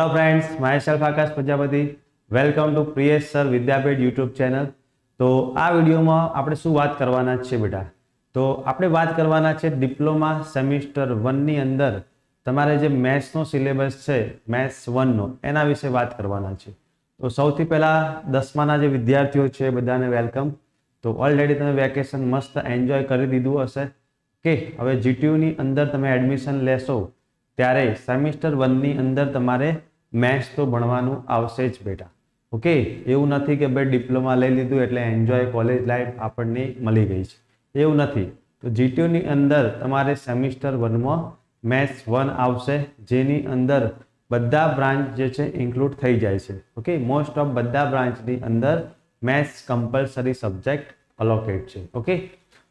hello friends myself Akash Prajapati welcome to Priyesh sir Vidyapeeth YouTube channel તો આ વિડીયોમાં આપણે શું વાત કરવાના છે બેટા તો આપણે વાત કરવાના છે ડિપ્લોમા સેમિસ્ટર વનની અંદર તમારે જે મેથ્સનો સિલેબસ છે મેથ્સ વનનો એના વિશે વાત કરવાના છે તો સૌથી પહેલાં દસમાના જે વિદ્યાર્થીઓ છે બધાને વેલકમ તો ઓલરેડી તમે વેકેશન મસ્ત એન્જોય કરી દીધું હશે કે હવે જીટીયુની અંદર તમે એડમિશન લેશો ત્યારે સેમિસ્ટર વનની અંદર તમારે મેથ્સ તો ભણવાનું આવશે જ બેટા ઓકે એવું નથી કે ભાઈ ડિપ્લોમા લઈ લીધું એટલે એન્જોય કોલેજ લાઈફ આપણને મળી ગઈ છે એવું નથી તો જીટીયુની અંદર તમારે સેમિસ્ટર વનમાં મેથ્સ વન આવશે જેની અંદર બધા બ્રાન્ચ જે છે ઇન્ક્લુડ થઈ જાય છે ઓકે મોસ્ટ ઓફ બધા બ્રાન્ચની અંદર મેથ્સ કમ્પલસરી સબ્જેક્ટ અલોકેટ છે ઓકે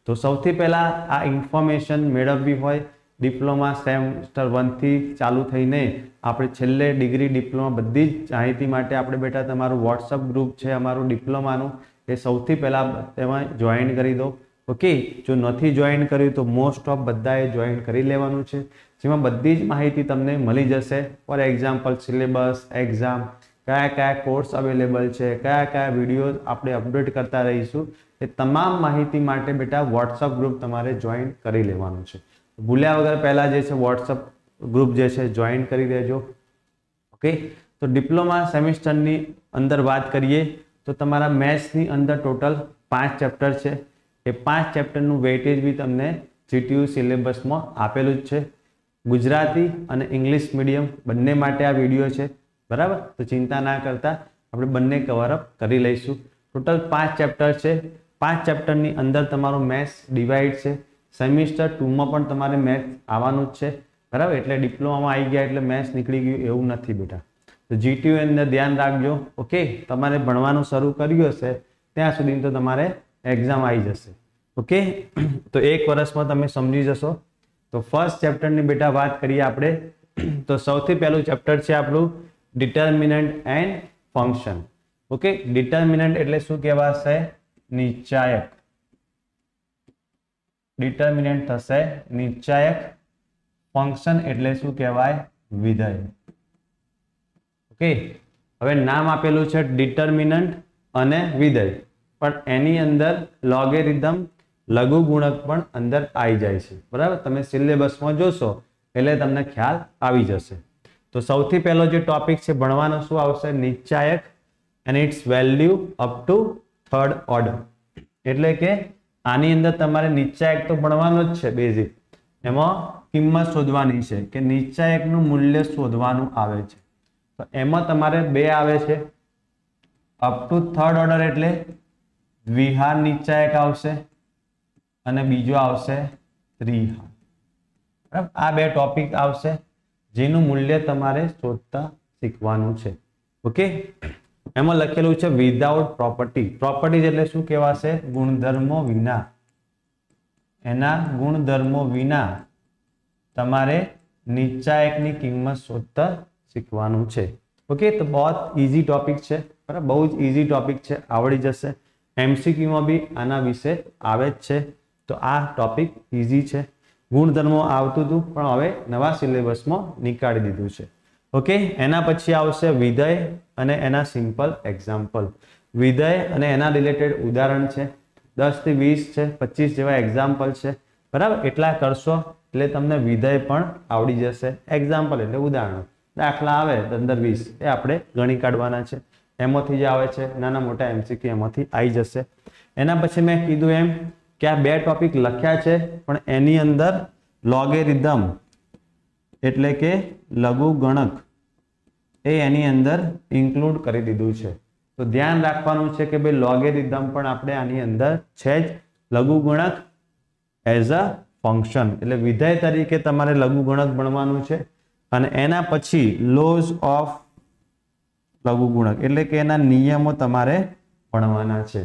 તો સૌથી પહેલાં આ ઇન્ફોર્મેશન મેળવવી હોય ડિપ્લોમા સેમેસ્ટર વનથી ચાલુ થઈને આપણે છેલ્લે ડિગ્રી ડિપ્લોમા બધી જ માહિતી માટે આપણે બેટા તમારું વોટ્સઅપ ગ્રુપ છે અમારું ડિપ્લોમાનું એ સૌથી પહેલાં તેમાં જોઈન કરી દો ઓકે જો નથી જોઈન કર્યું તો મોસ્ટ ઓફ બધાએ જોઈન કરી લેવાનું છે જેમાં બધી જ માહિતી તમને મળી જશે ફોર એક્ઝામ્પલ સિલેબસ એક્ઝામ કયા કયા કોર્સ અવેલેબલ છે કયા કયા વિડીયો આપણે અપડેટ કરતા રહીશું એ તમામ માહિતી માટે બેટા વોટ્સઅપ ગ્રુપ તમારે જોઈન કરી લેવાનું છે ભૂલ્યા વગર પહેલાં જે છે વોટ્સઅપ ગ્રુપ જે છે જોઈન કરી દેજો ઓકે તો ડિપ્લોમા સેમિસ્ટરની અંદર વાત કરીએ તો તમારા મેથ્સની અંદર ટોટલ પાંચ ચેપ્ટર છે એ પાંચ ચેપ્ટરનું વેઇટેજ બી તમને જીટીયુ સિલેબસમાં આપેલું જ છે ગુજરાતી અને ઇંગ્લિશ મીડિયમ બંને માટે આ વિડીયો છે બરાબર તો ચિંતા ના કરતા આપણે બંને કવરઅપ કરી લઈશું ટોટલ પાંચ ચેપ્ટર છે પાંચ ચેપ્ટરની અંદર તમારો મેથ્સ ડિવાઈડ છે સેમિસ્ટર ટુમાં પણ તમારે મેથ્સ આવવાનું જ છે બરાબર એટલે ડિપ્લોમામાં આવી ગયા એટલે મેથ્સ નીકળી ગયું એવું નથી બેટા તો જીટીયુ અંદર ધ્યાન રાખજો ઓકે તમારે ભણવાનું શરૂ કર્યું હશે ત્યાં સુધી તો તમારે એક્ઝામ આવી જશે ઓકે તો એક વર્ષમાં તમે સમજી જશો તો ફર્સ્ટ ચેપ્ટરની બેટા વાત કરીએ આપણે તો સૌથી પહેલું ચેપ્ટર છે આપણું determinant and function okay determinant એટલે શું કહેવાશે નિશ્ચાયક ડિટર્મિનન્ટ થશે નિશ્ચાયક ફંક્શન એટલે શું કહેવાય વિધેય ઓકે હવે નામ આપેલું છે ડિટર્મિનન્ટ અને વિધેય પણ એની અંદર લોગેરિધમ લઘુગુણક પણ અંદર આવી જાય છે બરાબર તમે સિલેબસમાં જોશો એટલે તમને ખ્યાલ આવી જશે તો સૌથી પહેલો જે ટોપિક છે ભણવાનો શું આવશે નિશ્ચાયક and its value up to third order એટલે કે આની અંદર તમારે નીચા એક તો ભણવાનો જ છે બેઝિક એમાં કિંમત શોધવાની છે કે નીચા એકનું મૂલ્ય શોધવાનું આવે છે તો એમાં તમારે બે આવે છે અપ ટુ થર્ડ ઓર્ડર એટલે વિહાર નીચા એક આવશે અને બીજો આવશે ત્રિહાર બરાબર આ બે ટોપિક આવશે જેનું મૂલ્ય તમારે શોધતા શીખવાનું છે ઓકે એમાં લખેલું છે વિધાઉટ પ્રોપર્ટી પ્રોપર્ટીઝ એટલે શું કહેવાશે ગુણધર્મો વિના એના ગુણધર્મો વિના તમારે નીચા એકની કિંમત શોધતા શીખવાનું છે ઓકે તો બહુ ઇઝી ટોપિક છે બરાબર બહુ જ ઇઝી ટોપિક છે આવડી જશે એમસીક્યુમાં બી આના વિશે આવે જ છે તો આ ટોપિક ઇઝી છે ગુણધર્મો આવતું હતું પણ હવે નવા સિલેબસમાં નીકાળી દીધું છે ઓકે એના પછી આવશે વિધેય અને એના સિમ્પલ એક્ઝામ્પલ વિધય અને એના રિલેટેડ ઉદાહરણ છે દસથી વીસ છે પચીસ જેવા એક્ઝામ્પલ છે બરાબર એટલા કરશો એટલે તમને વિધય પણ આવડી જશે એક્ઝામ્પલ એટલે ઉદાહરણ દાખલા આવે પંદર વીસ એ આપણે ગણી કાઢવાના છે એમાંથી જે આવે છે નાના મોટા એમસીક્યુ એમાંથી આવી જશે એના પછી મેં કીધું એમ કે આ બે ટોપિક લખ્યા છે પણ એની અંદર લોગેરિધમ એટલે કે લઘુગણક એ એની અંદર ઇન્ક્લુડ કરી દીધું છે તો ધ્યાન રાખવાનું છે કે ભાઈ લોગેરિધમ પણ આપણે આની અંદર છે જ લઘુ ગણક એઝ અ ફંક્શન એટલે વિધેય તરીકે તમારે લઘુ ગણક ભણવાનું છે અને એના પછી લોઝ ઓફ લઘુ ગુણક એટલે કે એના નિયમો તમારે ભણવાના છે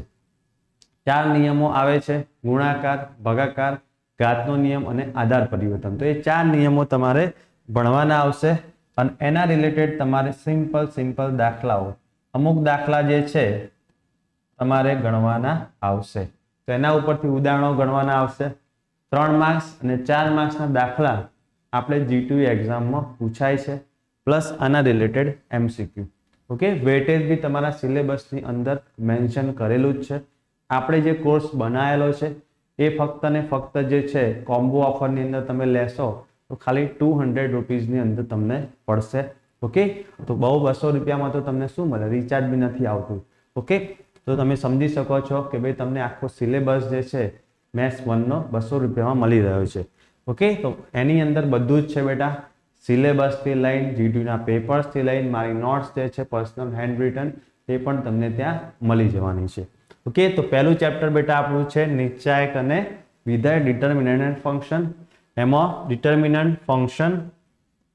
ચાર નિયમો આવે છે ગુણાકાર ભગાકાર ઘાતનો નિયમ અને આધાર પરિવર્તન તો એ ચાર નિયમો તમારે ભણવાના આવશે અને એના રિલેટેડ તમારે સિમ્પલ સિમ્પલ દાખલાઓ અમુક દાખલા જે છે તમારે ગણવાના આવશે તો એના ઉપરથી ઉદાહરણો ગણવાના આવશે ત્રણ માર્ક્સ અને ચાર માર્ક્સના દાખલા આપણે જીટીયુ એક્ઝામમાં e પૂછાય છે પ્લસ આના રિલેટેડ એમસીક્યુ ઓકે વેટેજ બી તમારા સિલેબસની અંદર મેન્શન કરેલું જ છે આપણે જે કોર્સ બનાવેલો છે એ ફક્ત ને ફક્ત જે છે કોમ્બો ઓફરની અંદર તમે લેશો તો ખાલી ટુ હંડ્રેડ રૂપીઝની અંદર તમને પડશે ઓકે તો બહુ બસો રૂપિયામાં તો તમને શું મળે રિચાર્જ બી નથી આવતું ઓકે તો તમે સમજી શકો છો કે ભાઈ તમને આખો સિલેબસ જે છે મેથ્સ વનનો બસો રૂપિયામાં મળી રહ્યો છે ઓકે તો એની અંદર બધું જ છે બેટા સિલેબસથી લઈને જીટીયુના પેપર્સથી લઈને મારી નોટ્સ જે છે પર્સનલ હેન્ડ રિટર્ન એ પણ તમને ત્યાં મળી જવાની છે ઓકે તો પહેલું ચેપ્ટર બેટા આપણું છે નિશ્ચાયક અને વિધાય ડિટર્મિનેન્ટ ફંક્શન એમાં ડિટર્મિનન્ટ ફંક્શન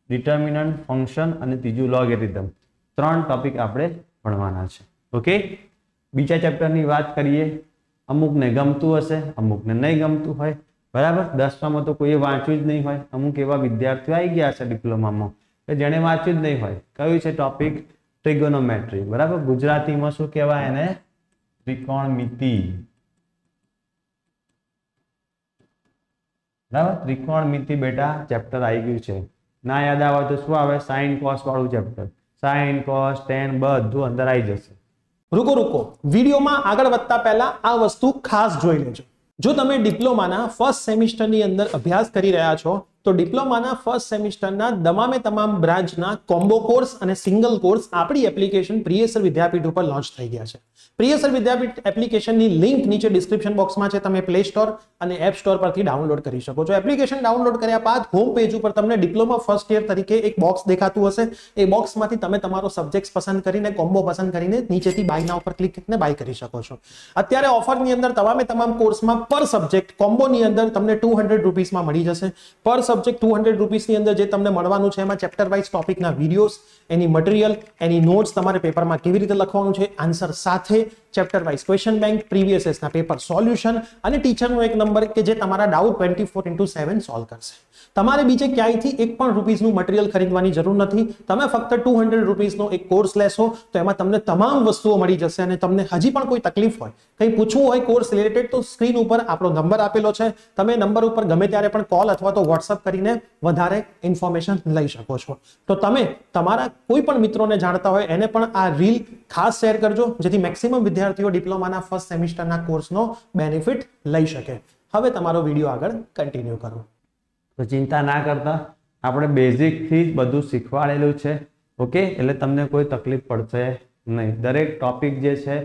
ડિટર્મિનન્ટ ફંક્શન અને ત્રીજું લોગેરિધમ ત્રણ ટોપિક આપણે ભણવાના છે ઓકે બીજા ચેપ્ટરની વાત કરીએ અમુકને ગમતું હશે અમુકને નહીં ગમતું હોય બરાબર દસમામાં તો કોઈએ વાંચ્યું જ નહીં હોય અમુક એવા વિદ્યાર્થીઓ આવી ગયા છે ડિપ્લોમામાં કે જેણે વાંચ્યું જ નહીં હોય કયું છે ટોપિક ટ્રિગોનોમેટ્રી બરાબર ગુજરાતીમાં શું કહેવાય એને ત્રિકોણમિતિ બરાબર ત્રિકોણમિતિ બેટા ચેપ્ટર આવી ગયું છે ના યાદ આવે તો શું આવે સાઇન કોસ વાળું ચેપ્ટર સાઇન કોસ ટેન બધું અંદર આવી જશે રૂકો રૂકો વિડીયોમાં આગળ વધતા પહેલા આ વસ્તુ ખાસ જોઈ લેજો જો તમે ડિપ્લોમાના ફર્સ્ટ સેમિસ્ટરની અંદર અભ્યાસ કરી રહ્યા છો તો ડિપ્લોમાના ફર્સ્ટ સેમિસ્ટરના તમામે તમામ બ્રાન્ચના કોમ્બો કોર્સ અને સિંગલ કોર્સ આપણી એપ્લિકેશન પ્રિયસર વિદ્યાપીઠ ઉપર લોન્ચ થઈ ગયા છે પ્રિયસર વિદ્યાપીઠ એપ્લિકેશનની લિંક નીચે ડિસ્ક્રિપ્શન બોક્સમાં છે તમે પ્લે સ્ટોર અને એપ સ્ટોર પરથી ડાઉનલોડ કરી શકો છો એપ્લિકેશન ડાઉનલોડ કર્યા બાદ હોમ પેજ ઉપર તમને ડિપ્લોમા ફર્સ્ટ યર તરીકે એક બોક્સ દેખાતું હશે એ બોક્સમાંથી તમે તમારો સબ્જેક્ટ પસંદ કરીને કોમ્બો પસંદ કરીને નીચેથી બાયના ઉપર ક્લિક કરીને બાય કરી શકો છો અત્યારે ઓફરની અંદર તમામે તમામ કોર્સમાં પર સબ્જેક્ટ કોમ્બોની અંદર તમને ટુ હંડ્રેડ રૂપીસમાં મળી જશે પર સબ્જેક્ટ ટુ હંડ્રેડ રૂપીસની અંદર જે તમને મળવાનું છે એમાં ચેપ્ટર વાઇઝ ટોપિકના વિડીયોઝ એની મટીરિયલ એની નોટ્સ તમારે પેપરમાં કેવી રીતે લખવાનું છે આન્સર સાથે life chapter wise question bank previous એસના પેપર સોલ્યુશન અને ટીચરનો એક નંબર કે જે તમારા doubt twenty four into seven solve કરશે તમારે બીજે ક્યાંયથી એક પણ રૂપીઝનું મટીરિયલ ખરીદવાની જરૂર નથી તમે ફક્ત ટુ હંડ્રેડ રૂપીઝનો એક કોર્સ લેશો તો એમાં તમને તમામ વસ્તુઓ મળી જશે અને તમને હજી પણ કોઈ તકલીફ હોય કંઈ પૂછવું હોય કોર્સ રિલેટેડ તો સ્ક્રીન ઉપર આપણો નંબર આપેલો છે તમે નંબર ઉપર ગમે ત્યારે પણ કોલ અથવા તો વોટ્સઅપ કરીને વધારે ઇન્ફોર્મેશન લઈ શકો છો તો તમે તમારા કોઈ પણ મિત્રોને જાણતા હોય એને પણ આ રીલ ખાસ શેર કરજો જેથી મેક્સિમમ વિદ્યાર્થી વિદ્યાર્થીઓ ડિપ્લોમાના ફર્સ્ટ સેમિસ્ટરના કોર્સનો બેનિફિટ લઈ શકે હવે તમારો વિડીયો આગળ કન્ટિન્યુ કરો તો ચિંતા ના કરતા આપણે બેઝિકથી જ બધું શીખવાડેલું છે ઓકે એટલે તમને કોઈ તકલીફ પડશે નહીં દરેક ટોપિક જે છે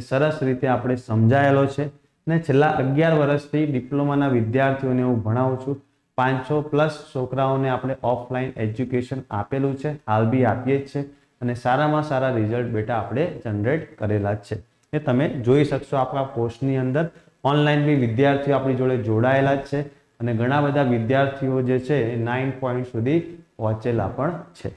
એ સરસ રીતે આપણે સમજાયેલો છે ને છેલ્લા અગિયાર વર્ષથી ડિપ્લોમાના વિદ્યાર્થીઓને હું ભણાવું છું પાંચસો પ્લસ છોકરાઓને આપણે ઓફલાઈન એજ્યુકેશન આપેલું છે હાલ બી આપીએ જ છે અને સારામાં સારા રિઝલ્ટ બેટા આપણે જનરેટ કરેલા જ છે એ તમે જોઈ શકશો આપણા કોર્સની અંદર ઓનલાઈન બી વિદ્યાર્થીઓ આપણી જોડે જોડાયેલા જ છે અને ઘણા બધા વિદ્યાર્થીઓ જે છે એ નાઇન પોઈન્ટ સુધી પહોંચેલા પણ છે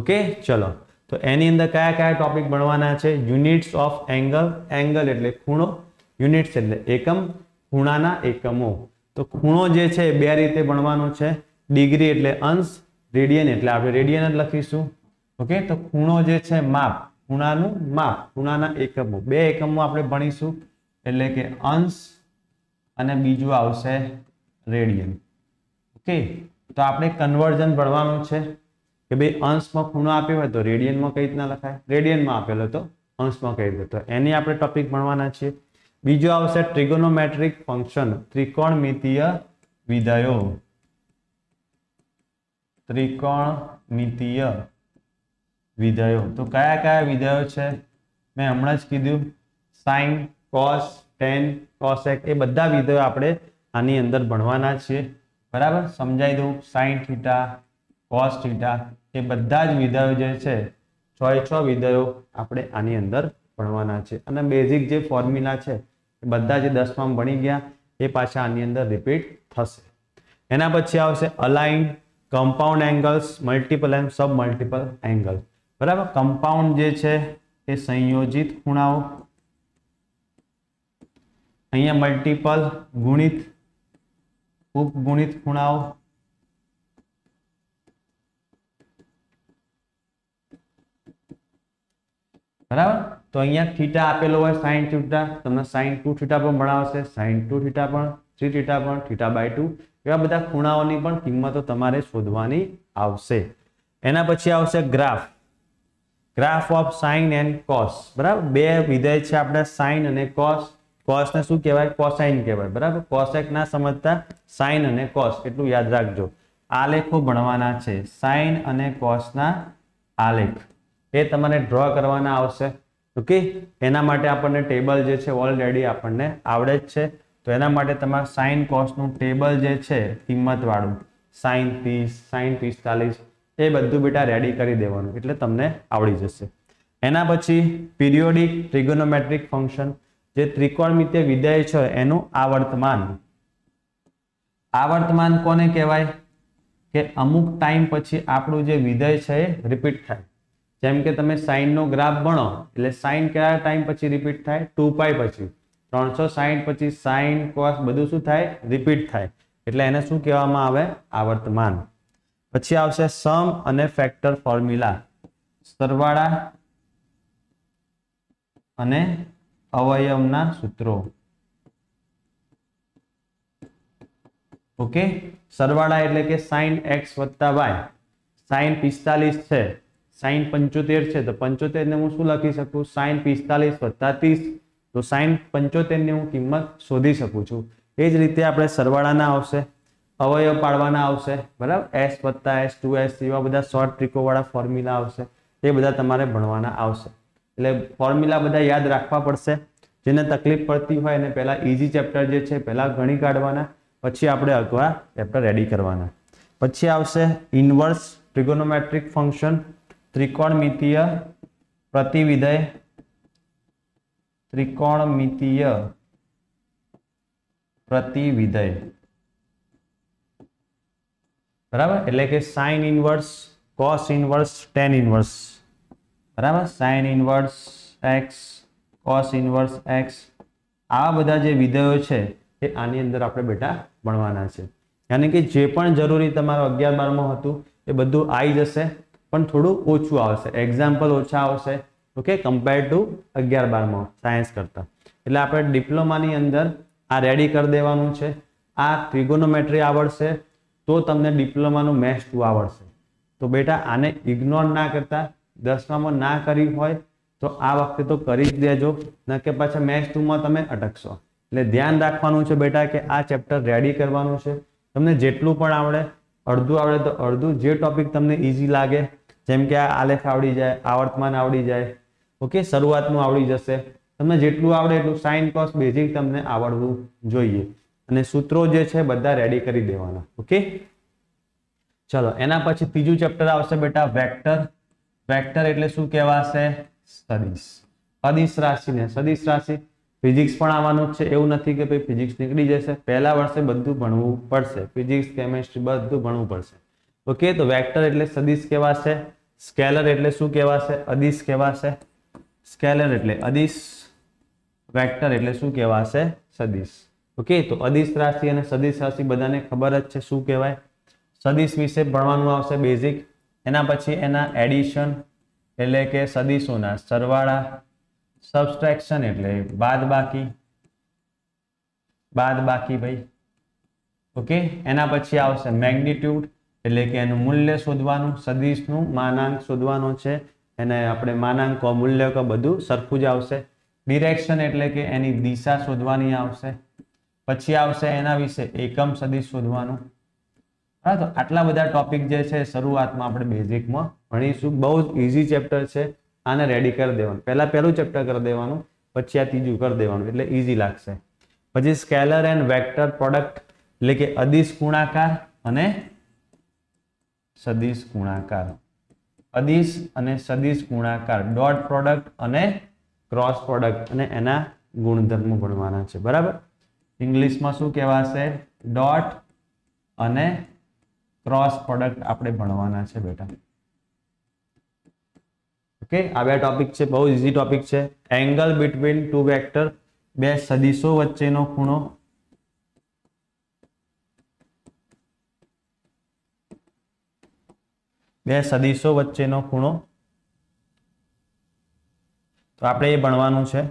ઓકે ચલો તો એની અંદર કયા કયા ટોપિક ભણવાના છે યુનિટ્સ ઓફ એંગલ એંગલ એટલે ખૂણો યુનિટ્સ એટલે એકમ ખૂણાના એકમો તો ખૂણો જે છે બે રીતે ભણવાનો છે ડિગ્રી એટલે અંશ રેડિયન એટલે આપણે રેડિયન જ લખીશું ઓકે તો ખૂણો જે છે માપ ખૂણાનું માપ ખૂણાના એકમો બે એકમો આપણે ભણીશું એટલે કે અંશ અને બીજું આવશે રેડિયન ઓકે તો આપણે કન્વર્ઝન ભણવાનું છે કે ભાઈ અંશમાં ખૂણો આપ્યો હોય તો રેડિયનમાં કઈ રીતના લખાય રેડિયનમાં આપેલો તો અંશમાં કઈ રીતે તો એની આપણે ટોપિક ભણવાના છીએ બીજું આવશે ટ્રિગોનોમેટ્રિક ફંક્શન ત્રિકોણ ત્રિકોણમિતીય વિધયો ત્રિકોણમિતીય વિધયો તો કયા કયા વિધેયો છે મેં હમણાં જ કીધું સાઇન કોસ ટેન કોસેક એ બધા વિધયો આપણે આની અંદર ભણવાના છીએ બરાબર સમજાઈ દઉં સાઇન થીટા કોસ થીટા એ બધા જ વિધેયો જે છે છ એ છ વિધયો આપણે આની અંદર ભણવાના છે અને બેઝિક જે ફોર્મ્યુલા છે એ બધા જે દસમાં ભણી ગયા એ પાછા આની અંદર રિપીટ થશે એના પછી આવશે allied compound angles multiple and sub multiple angles બરાબર કમ્પાઉન્ડ જે છે એ સંયોજિત ખૂણાઓ અહીંયા મલ્ટીપલ ગુણિત ઉપગુણિત ખૂણાઓ બરાબર તો અહીંયા થીટા આપેલો હોય સાઈન થીટા તમને સાઈન ટુ થીટા પણ ભણાવશે સાઈન ટુ થીટા પણ થ્રી થીટા પણ થીટા બાય ટુ એવા બધા ખૂણાઓની પણ કિંમતો તમારે શોધવાની આવશે એના પછી આવશે graph graph of sine and cos બરાબર બે વિધેય છે આપણે સાઇન અને કોસ કોસને શું કહેવાય કોસાઇન કહેવાય બરાબર કોસેક ના સમજતા સાઇન અને કોસ એટલું યાદ રાખજો આલેખો ભણવાના છે સાઇન અને કોસના આલેખ એ તમારે ડ્રો કરવાના આવશે ઓકે એના માટે આપણને ટેબલ જે છે ઓલરેડી આપણને આવડે જ છે તો એના માટે તમારે સાઇન કોસ્ટનું ટેબલ જે છે કિંમતવાળું સાઇન ત્રીસ સાઇન પિસ્તાલીસ એ બધું બેટા રેડી કરી દેવાનું એટલે તમને આવડી જશે એના પછી પિરિયોડિક ટ્રિગોનોમેટ્રિક ફંક્શન જે ત્રિકોણમિત્ય વિધેય છે એનું આવર્તમાન આવર્તમાન કોને કહેવાય કે અમુક ટાઈમ પછી આપણું જે વિધેય છે એ રિપીટ થાય જેમ કે તમે સાઇનનો ગ્રાફ બનો એટલે સાઈન કયા ટાઈમ પછી રિપીટ થાય ટુ પાઈ પછી ત્રણસો સાઈન પછી સાઇન કોસ બધું શું થાય રિપીટ થાય એટલે એને શું કહેવામાં આવે આવર્તમાન પછી આવશે સમ અને ફેક્ટર ફોર્મ્યુલા સરવાળા અને અવયવના સૂત્રો ઓકે સરવાળા એટલે કે સાઈન એક્સ વત્તા વાય સાઈન પિસ્તાલીસ છે સાઈન પંચોતેર છે તો પંચોતેર ને હું શું લખી શકું સાઈન પિસ્તાલીસ વત્તા ત્રીસ તો સાઈન પંચોતેરની હું કિંમત શોધી શકું છું એ જ રીતે આપણે સરવાળાના આવશે અવયવ પાડવાના આવશે બરાબર એસ વત્તા એસ ટુ એસ એવા બધા શોર્ટ ટ્રીકોવાળા ફોર્મ્યુલા આવશે એ બધા તમારે ભણવાના આવશે એટલે ફોર્મ્યુલા બધા યાદ રાખવા પડશે જેને તકલીફ પડતી હોય એને પહેલાં ઇઝી ચેપ્ટર જે છે પહેલાં ગણી કાઢવાના પછી આપણે અગવા ચેપ્ટર રેડી કરવાના પછી આવશે ઇન્વર્સ ટ્રિગોનોમેટ્રિક ફંક્શન ત્રિકોણમિતીય પ્રતિવિધય ત્રિકોણમિતીય પ્રતિવિધય બરાબર એટલે કે sine inverse cos inverse tan inverse બરાબર sine inverse X cos inverse X આવા બધા જે વિધેયો છે એ આની અંદર આપણે બેટા ભણવાના છે યાની કે જે પણ જરૂરી તમારું અગિયાર બારમાં હતું એ બધું આવી જશે પણ થોડું ઓછું આવશે એક્ઝામ્પલ ઓછા આવશે ઓકે કમ્પેર ટુ અગિયાર બારમાં સાયન્સ કરતાં એટલે આપણે ડિપ્લોમાની અંદર આ રેડી કરી દેવાનું છે આ ત્રિગોનોમેટ્રી આવડશે તો તમને ડિપ્લોમાનું મેથ્સ ટુ આવડશે તો બેટા આને ઇગ્નોર ના કરતા દસમામાં ના કરી હોય તો આ વખતે તો કરી જ દેજો ન કે પાછા મેથ્સ ટુમાં તમે અટકશો એટલે ધ્યાન રાખવાનું છે બેટા કે આ ચેપ્ટર રેડી કરવાનું છે તમને જેટલું પણ આવડે અડધું આવડે તો અડધું જે ટોપિક તમને ઇઝી લાગે જેમ કે આ આલેખ આવડી જાય આવર્તમાન આવડી જાય ઓકે શરૂઆતનું આવડી જશે તમને જેટલું આવડે એટલું સાઇન કોસ બેઝિક તમને આવડવું જોઈએ અને સૂત્રો જે છે બધા રેડી કરી દેવાના ઓકે ચલો એના પછી ત્રીજું ચેપ્ટર આવશે બેટા વેક્ટર વેક્ટર એટલે શું કહેવાશે સદીશ સદિશ રાશિને સદિશ રાશિ ફિઝિક્સ પણ આવવાનું છે એવું નથી કે ભાઈ ફિઝિક્સ નીકળી જશે પહેલા વર્ષે બધું ભણવું પડશે ફિઝિક્સ કેમેસ્ટ્રી બધું ભણવું પડશે ઓકે તો વેક્ટર એટલે સદિશ કહેવાશે સ્કેલર એટલે શું કહેવાશે અદિશ કહેવાશે સ્કેલર એટલે અદિશ વેક્ટર એટલે શું કહેવાશે સદિશ ઓકે તો અદિશ રાશિ અને સદિશ રાશિ બધાને ખબર જ છે શું કહેવાય સદિશ વિશે ભણવાનું આવશે બેઝિક એના પછી એના એડિશન એટલે કે સદિશોના સરવાળા સબસ્ટ્રેક્શન એટલે બાદ બાકી બાદ બાકી ભાઈ ઓકે એના પછી આવશે મેગ્નિટ્યુડ એટલે કે એનું મૂલ્ય શોધવાનું સદિશનું માનાંક શોધવાનો છે એને આપણે માનાંકો મૂલ્ય બધું સરખું જ આવશે ડિરેક્શન એટલે કે એની દિશા શોધવાની આવશે પછી આવશે એના વિશે એકમ સદીશ શોધવાનું હા તો આટલા બધા ટોપિક જે છે શરૂઆતમાં આપણે બેઝિકમાં ભણીશું બહુ જ ઇઝી ચેપ્ટર છે આને રેડી કરી દેવાનું પહેલાં પહેલું ચેપ્ટર કરી દેવાનું પછી આ ત્રીજું કરી દેવાનું એટલે ઇઝી લાગશે પછી સ્કેલર એન્ડ વેક્ટર પ્રોડક્ટ એટલે કે અદિશ ગુણાકાર અને સદીશ ગુણાકાર અદિશ અને સદીશ ગુણાકાર ડોટ પ્રોડક્ટ અને ક્રોસ પ્રોડક્ટ અને એના ગુણધર્મો ભણવાના છે બરાબર ઇંગ્લિશમાં શું કહેવાશે ડોટ અને ક્રોસ પ્રોડક્ટ આપણે ભણવાના છે બેટા ઓકે આ બે ટોપિક છે બહુ ઇઝી ટોપિક છે એંગલ બિટવીન ટુ વેક્ટર બે સદીશો વચ્ચેનો ખૂણો બે સદીશો વચ્ચેનો ખૂણો તો આપણે એ ભણવાનું છે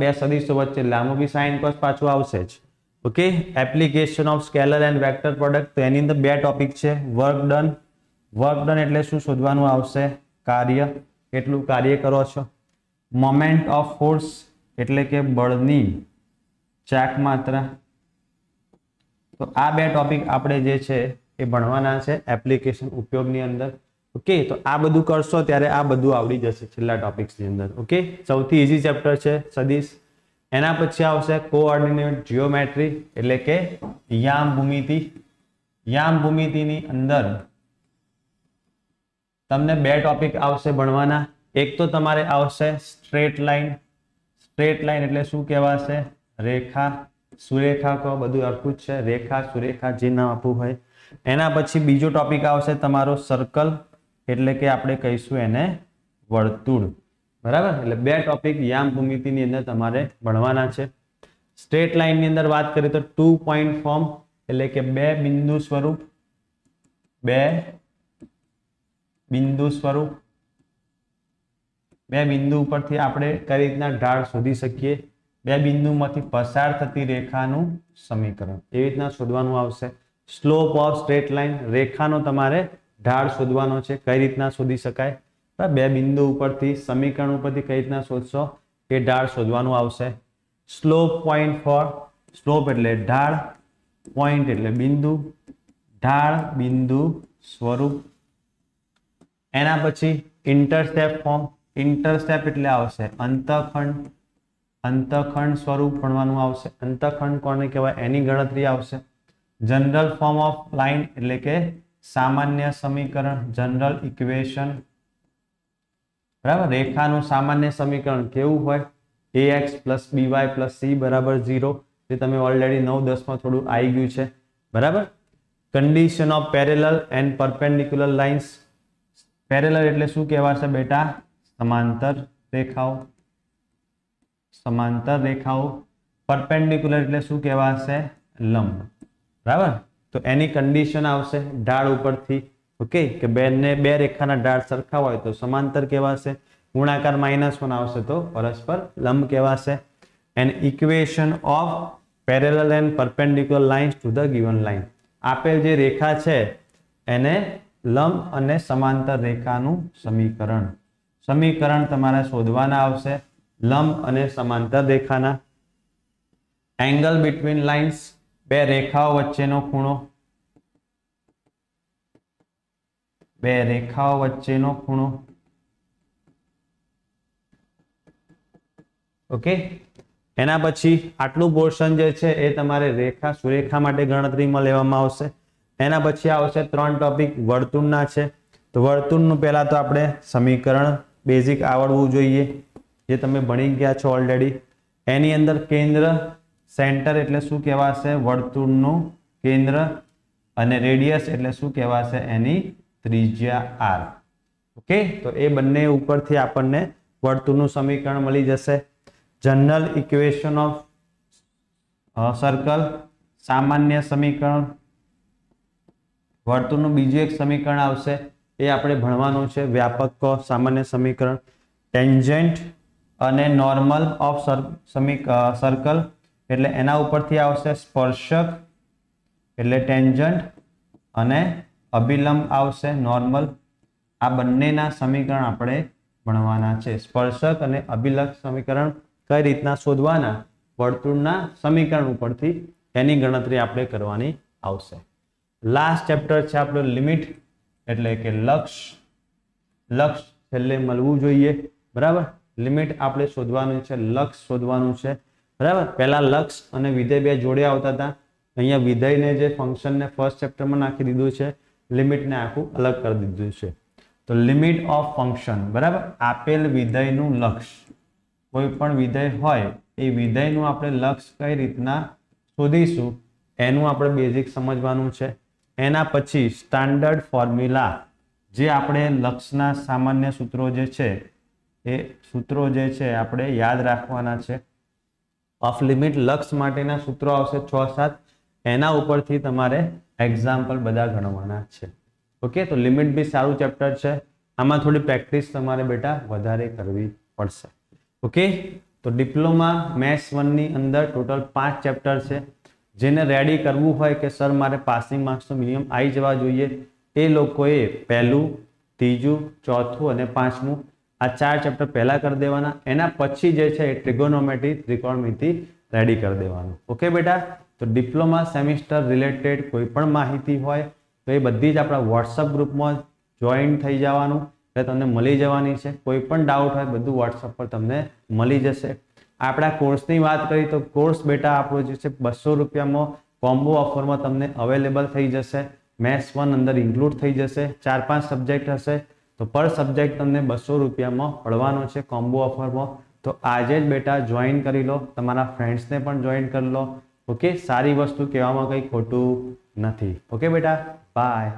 બે સદીશો વચ્ચે લાંબો બી સાઇન કોસ પાછું આવશે જ okay application of scalar and vector product તો એની અંદર બે ટોપિક છે વર્ક ડન વર્ક ડન એટલે શું શોધવાનું આવશે કાર્ય કેટલું કાર્ય કરો છો મોમેન્ટ ઓફ ફોર્સ એટલે કે બળની ચાક માત્રા તો આ બે ટોપિક આપણે જે છે એ ભણવાના છે એપ્લિકેશન ઉપયોગની અંદર ઓકે તો આ બધું કરશો ત્યારે આ બધું આવડી જશે છેલ્લા ટોપિક્સની અંદર ઓકે સૌથી ઇઝી ચેપ્ટર છે સદીશ એના પછી આવશે કોઓર્ડિનેટ જીઓમેટ્રી એટલે કે યામ ભૂમિતિ યામ ભૂમિતિની અંદર તમને બે ટોપિક આવશે ભણવાના એક તો તમારે આવશે સ્ટ્રેટ લાઇન સ્ટ્રેટ લાઈન એટલે શું કહેવાશે રેખા સુરેખા કહો બધું આખું જ છે રેખા સુરેખા જે નામ આપવું હોય એના પછી બીજો ટોપિક આવશે તમારો સર્કલ એટલે કે આપણે કહીશું એને વર્તુળ બરાબર એટલે બે ટોપિક યામ ભૂમિતિની અંદર તમારે ભણવાના છે સ્ટ્રેટ લાઇનની અંદર વાત કરીએ તો ટુ પોઈન્ટ ફોર્મ એટલે કે બે બિંદુ સ્વરૂપ બે બિંદુ સ્વરૂપ બે બિંદુ ઉપરથી આપણે કઈ રીતના ઢાળ શોધી શકીએ બે બિંદુમાંથી પસાર થતી રેખાનું સમીકરણ એવી રીતના શોધવાનું આવશે સ્લોપ ઓફ સ્ટ્રેટ લાઈન રેખાનો તમારે ઢાળ શોધવાનો છે કઈ રીતના શોધી શકાય બે બિંદુ ઉપરથી સમીકરણ ઉપરથી કઈ રીતના શોધશો એ ઢાળ શોધવાનું આવશે સ્લોપ પોઈન્ટ ફોર સ્લોપ એટલે ઢાળ પોઈન્ટ એટલે બિંદુ ઢાળ બિંદુ સ્વરૂપ એના પછી ઇન્ટરસેપ્ટ ફોર્મ ઇન્ટરસેપ્ટ એટલે આવશે અંતખંડ અંતખંડ સ્વરૂપ ભણવાનું આવશે અંતખંડ કોને કહેવાય એની ગણતરી આવશે જનરલ ફોર્મ ઓફ લાઇન એટલે કે સામાન્ય સમીકરણ જનરલ ઇક્વેશન બરાબર રેખાનું સામાન્ય સમીકરણ કેવું હોય A X plus B Y plus C બરાબર ઝીરો જે તમે ઓલરેડી નવ દસમાં થોડું આવી ગયું છે બરાબર condition of parallel and perpendicular lines parallel એટલે શું કહેવાશે બેટા સમાંતર રેખાઓ સમાંતર રેખાઓ પરપેન્ડિક્યુલર એટલે શું કહેવાશે લંબ બરાબર તો એની કન્ડિશન આવશે ઢાળ ઉપરથી ઓકે કે બેને બે રેખાના ઢાળ સરખા હોય તો સમાંતર કહેવાશે ગુણાકાર માઇનસ વન આવશે તો પરસ્પર લંબ કહેવાશે and equation of parallel and perpendicular line to the given line આપેલ જે રેખા છે એને લંબ અને સમાંતર રેખાનું સમીકરણ સમીકરણ તમારે શોધવાના આવશે લંબ અને સમાંતર રેખાના એંગલ બિટવીન લાઇન્સ બે રેખાઓ વચ્ચેનો ખૂણો બે રેખાઓ વચ્ચેનો ખૂણો ઓકે એના પછી આટલું પોર્શન જે છે એ તમારે રેખા સુરેખા માટે ગણતરીમાં લેવામાં આવશે એના પછી આવશે ત્રણ ટોપિક વર્તુળના છે તો વર્તુળનું પહેલા તો આપણે સમીકરણ બેઝિક આવડવું જોઈએ જે તમે ભણી ગયા છો ઓલરેડી એની અંદર કેન્દ્ર સેન્ટર એટલે શું કહેવાશે વર્તુળનું કેન્દ્ર અને રેડિયસ એટલે શું કહેવાશે એની ત્રિજ્યા આર ઓકે તો એ બંને ઉપરથી આપણને વર્તુળનું સમીકરણ મળી જશે જનરલ ઇક્વેશન ઓફ સર્કલ સામાન્ય સમીકરણ વર્તુળનું બીજું એક સમીકરણ આવશે એ આપણે ભણવાનું છે વ્યાપક સામાન્ય સમીકરણ ટેન્જન્ટ અને નોર્મલ ઓફ સર્કલ એટલે એના ઉપરથી આવશે સ્પર્શક એટલે ટેન્જન્ટ અને અભિલંબ આવશે નોર્મલ આ બંનેના સમીકરણ આપણે ભણવાના છે સ્પર્શક અને અભિલંબ સમીકરણ કઈ રીતના શોધવાના વર્તુળના સમીકરણ ઉપરથી એની ગણતરી આપણે કરવાની આવશે લાસ્ટ ચેપ્ટર છે આપણું લિમિટ એટલે કે લક્ષ લક્ષ છેલ્લે મળવું જોઈએ બરાબર લિમિટ આપણે શોધવાનું છે લક્ષ શોધવાનું છે બરાબર પહેલાં લક્ષ અને વિધેય બે જોડે આવતા હતા અહીંયા વિધેયને જે ફંક્શનને ફર્સ્ટ ચેપ્ટરમાં નાખી દીધું છે લિમિટને આખું અલગ કરી દીધું છે તો લિમિટ ઓફ ફંક્શન બરાબર આપેલ વિધેયનું લક્ષ કોઈ પણ વિધેય હોય એ વિધેયનું આપણે લક્ષ કઈ રીતના શોધીશું એનું આપણે બેઝિક સમજવાનું છે એના પછી સ્ટાન્ડર્ડ ફોર્મ્યુલા જે આપણે લક્ષના સામાન્ય સૂત્રો જે છે એ સૂત્રો જે છે આપણે યાદ રાખવાના છે ઓફ લિમિટ લક્ષ માટેના સૂત્રો આવશે છ સાત એના ઉપરથી તમારે એક્ઝામ્પલ બધા ગણવાના છે ઓકે તો લિમિટ બી સારું ચેપ્ટર છે આમાં થોડી પ્રેક્ટિસ તમારે બેટા વધારે કરવી પડશે ઓકે તો ડિપ્લોમા મેથ્સ વનની અંદર ટોટલ પાંચ ચેપ્ટર છે જેને રેડી કરવું હોય કે સર મારે પાસિંગ માર્ક્સનું મિનિમમ આવી જવા જોઈએ એ લોકોએ પહેલું ત્રીજું ચોથું અને પાંચમું આ ચાર ચેપ્ટર પહેલાં કરી દેવાના એના પછી જે છે એ ટ્રિગોનોમેટ્રી ત્રિકોણમિતિ રેડી કરી દેવાનું ઓકે બેટા તો ડિપ્લોમા સેમિસ્ટર રિલેટેડ કોઈ પણ માહિતી હોય તો એ બધી જ આપણા વોટ્સઅપ ગ્રુપમાં જોઈન થઈ જવાનું એટલે તમને મળી જવાની છે કોઈ પણ ડાઉટ હોય બધું વોટ્સઅપ પર તમને મળી જશે આપણા કોર્સની વાત કરી તો કોર્સ બેટા આપણો જે છે બસો રૂપિયામાં કોમ્બો ઓફરમાં તમને અવેલેબલ થઈ જશે મેથ્સ વન અંદર ઇન્ક્લુડ થઈ જશે ચાર પાંચ સબ્જેક્ટ હશે તો પર સબ્જેક્ટ તમને બસો રૂપિયામાં પડવાનો છે કોમ્બો ઓફરમાં તો આજે જ બેટા જોઈન કરી લો તમારા ફ્રેન્ડ્સને પણ જોઈન કરી લો ઓકે સારી વસ્તુ કહેવામાં કંઈ ખોટું નથી ઓકે બેટા બાય